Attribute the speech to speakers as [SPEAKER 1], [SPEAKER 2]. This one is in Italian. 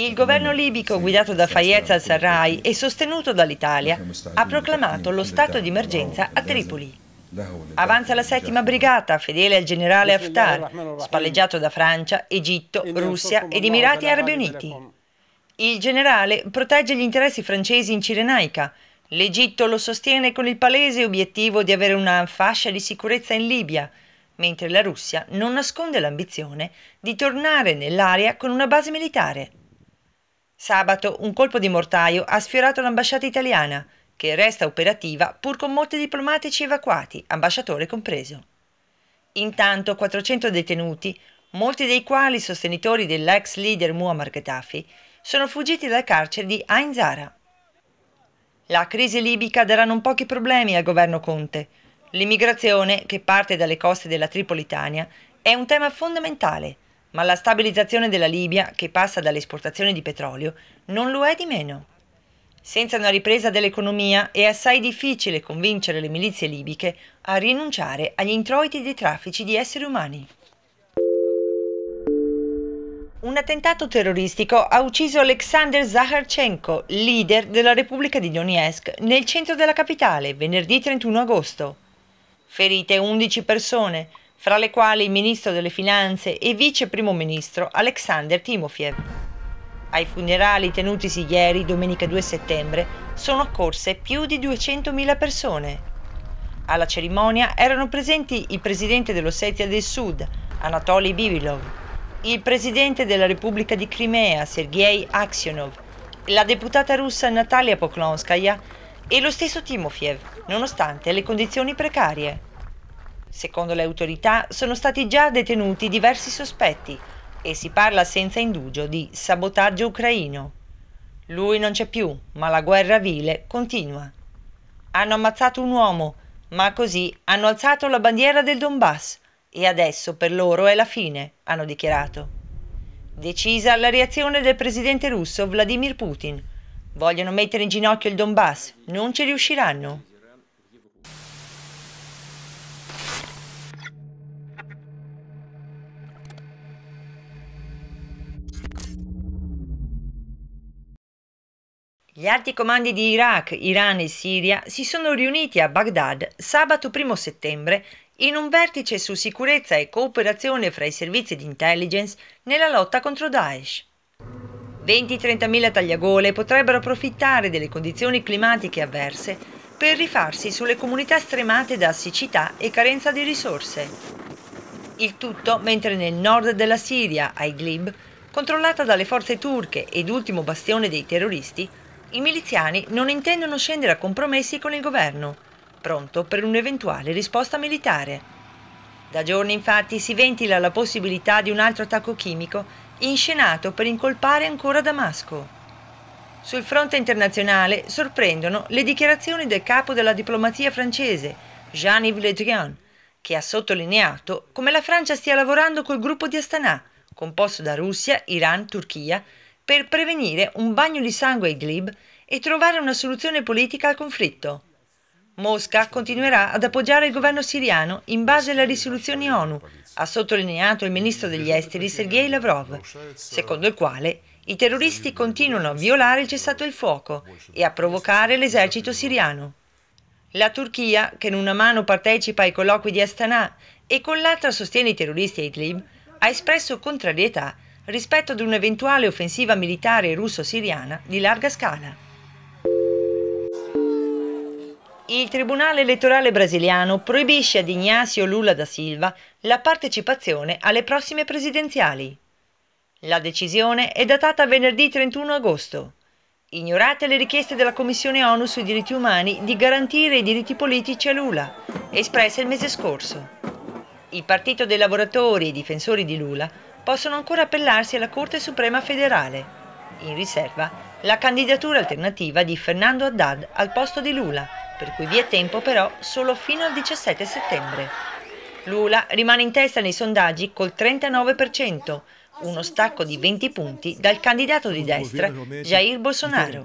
[SPEAKER 1] il governo libico guidato da Fayez al-Sarraj e sostenuto dall'Italia ha proclamato lo stato di emergenza a Tripoli. Avanza la settima brigata, fedele al generale Haftar, spalleggiato da Francia, Egitto, Russia ed Emirati Arabi Uniti. Il generale protegge gli interessi francesi in Cirenaica. L'Egitto lo sostiene con il palese obiettivo di avere una fascia di sicurezza in Libia, mentre la Russia non nasconde l'ambizione di tornare nell'area con una base militare. Sabato un colpo di mortaio ha sfiorato l'ambasciata italiana, che resta operativa pur con molti diplomatici evacuati, ambasciatore compreso. Intanto 400 detenuti, molti dei quali sostenitori dell'ex leader Muammar Gheddafi, sono fuggiti dal carcere di Ain Zara. La crisi libica darà non pochi problemi al governo Conte. L'immigrazione, che parte dalle coste della Tripolitania, è un tema fondamentale – ma la stabilizzazione della Libia, che passa dall'esportazione di petrolio, non lo è di meno. Senza una ripresa dell'economia è assai difficile convincere le milizie libiche a rinunciare agli introiti dei traffici di esseri umani. Un attentato terroristico ha ucciso Alexander Zaharchenko, leader della Repubblica di Donetsk, nel centro della capitale, venerdì 31 agosto. Ferite 11 persone, fra le quali il ministro delle finanze e vice primo ministro Alexander Timofiev. Ai funerali tenutisi ieri, domenica 2 settembre, sono accorse più di 200.000 persone. Alla cerimonia erano presenti il presidente dell'Ossetia del Sud, Anatoly Bibilov, il presidente della Repubblica di Crimea, Sergei Aksionov, la deputata russa Natalia Poklonskaya e lo stesso Timofiev, nonostante le condizioni precarie. Secondo le autorità sono stati già detenuti diversi sospetti e si parla senza indugio di sabotaggio ucraino. Lui non c'è più, ma la guerra vile continua. Hanno ammazzato un uomo, ma così hanno alzato la bandiera del Donbass e adesso per loro è la fine, hanno dichiarato. Decisa la reazione del presidente russo Vladimir Putin. Vogliono mettere in ginocchio il Donbass, non ci riusciranno. Gli alti comandi di Iraq, Iran e Siria si sono riuniti a Baghdad sabato 1 settembre in un vertice su sicurezza e cooperazione fra i servizi di intelligence nella lotta contro Daesh. 20-30 mila tagliagole potrebbero approfittare delle condizioni climatiche avverse per rifarsi sulle comunità stremate da siccità e carenza di risorse. Il tutto mentre nel nord della Siria, a Idlib, controllata dalle forze turche ed ultimo bastione dei terroristi, i miliziani non intendono scendere a compromessi con il governo, pronto per un'eventuale risposta militare. Da giorni infatti si ventila la possibilità di un altro attacco chimico inscenato per incolpare ancora Damasco. Sul fronte internazionale sorprendono le dichiarazioni del capo della diplomazia francese, Jean-Yves Le Drian, che ha sottolineato come la Francia stia lavorando col gruppo di Astana, composto da Russia, Iran, Turchia per prevenire un bagno di sangue a Glib e trovare una soluzione politica al conflitto. Mosca continuerà ad appoggiare il governo siriano in base alle risoluzioni ONU, ha sottolineato il ministro degli esteri Sergei Lavrov, secondo il quale i terroristi continuano a violare il cessato il fuoco e a provocare l'esercito siriano. La Turchia, che in una mano partecipa ai colloqui di Astana e con l'altra sostiene i terroristi a Idlib, ha espresso contrarietà rispetto ad un'eventuale offensiva militare russo-siriana di larga scala. Il Tribunale elettorale brasiliano proibisce ad Ignacio Lula da Silva la partecipazione alle prossime presidenziali. La decisione è datata venerdì 31 agosto. Ignorate le richieste della Commissione ONU sui diritti umani di garantire i diritti politici a Lula, espresse il mese scorso. Il Partito dei Lavoratori e i difensori di Lula possono ancora appellarsi alla Corte Suprema federale. In riserva la candidatura alternativa di Fernando Haddad al posto di Lula, per cui vi è tempo però solo fino al 17 settembre. Lula rimane in testa nei sondaggi col 39%, uno stacco di 20 punti dal candidato di destra Jair Bolsonaro.